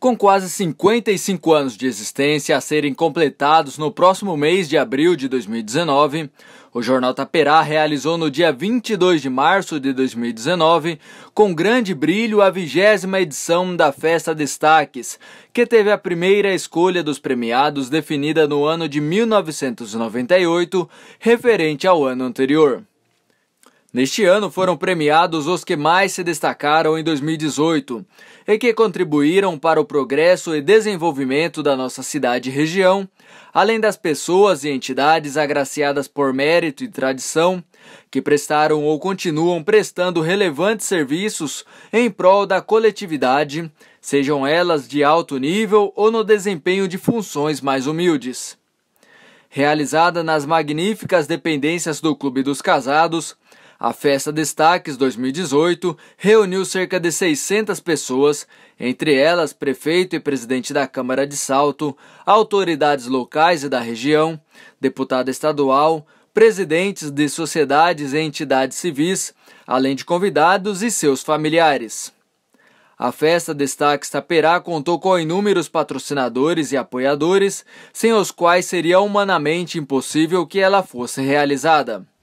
com quase 55 anos de existência a serem completados no próximo mês de abril de 2019, o Jornal Taperá realizou no dia 22 de março de 2019, com grande brilho, a vigésima edição da Festa Destaques, que teve a primeira escolha dos premiados definida no ano de 1998, referente ao ano anterior. Neste ano foram premiados os que mais se destacaram em 2018 e que contribuíram para o progresso e desenvolvimento da nossa cidade e região, além das pessoas e entidades agraciadas por mérito e tradição, que prestaram ou continuam prestando relevantes serviços em prol da coletividade, sejam elas de alto nível ou no desempenho de funções mais humildes. Realizada nas magníficas dependências do Clube dos Casados, a festa Destaques 2018 reuniu cerca de 600 pessoas, entre elas prefeito e presidente da Câmara de Salto, autoridades locais e da região, deputado estadual, presidentes de sociedades e entidades civis, além de convidados e seus familiares. A festa Destaques Taperá contou com inúmeros patrocinadores e apoiadores, sem os quais seria humanamente impossível que ela fosse realizada.